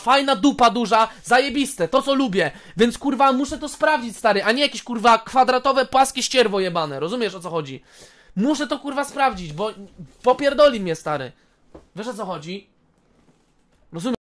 Fajna dupa duża, zajebiste, to co lubię. Więc kurwa, muszę to sprawdzić, stary, a nie jakieś kurwa kwadratowe, płaskie ścierwo jebane. Rozumiesz o co chodzi? Muszę to kurwa sprawdzić, bo popierdoli mnie, stary. Wiesz o co chodzi? Rozumiesz?